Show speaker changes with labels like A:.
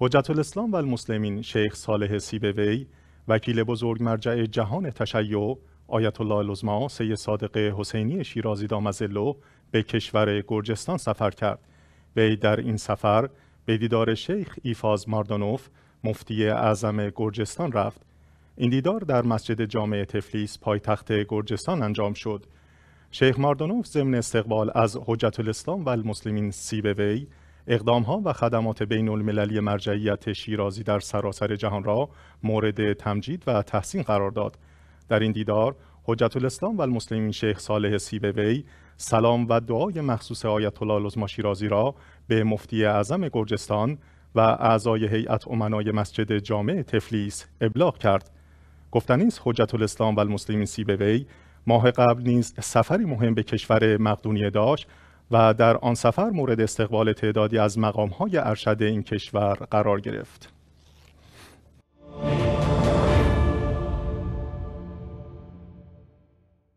A: حجت الاسلام و شیخ صالح سیبوی وکیل بزرگ مرجع جهان تشیع آیت الله العظما سی صادق حسینی شیرازی دامزلو به کشور گرجستان سفر کرد وی در این سفر به دیدار شیخ ایفاز ماردانوف مفتی اعظم گرجستان رفت این دیدار در مسجد جامع تفلیس پایتخت گرجستان انجام شد شیخ ماردانوف ضمن استقبال از حجت الاسلام والمسلمین المسلمین سیبوی اقدام ها و خدمات بین المللی مرجعیت شیرازی در سراسر جهان را مورد تمجید و تحسین قرار داد. در این دیدار حجت الاسلام و المسلمین شیخ صالح سیبوی سلام و دعای مخصوص آیت الله لزما شیرازی را به مفتی اعظم گرجستان و اعضای هیئت امنای مسجد جامع تفلیس ابلاغ کرد گفتنیز است حجت الاسلام و المسلمین ماه قبل نیز سفری مهم به کشور مقدونیه داشت و در آن سفر مورد استقبال تعدادی از های ارشد این کشور قرار گرفت.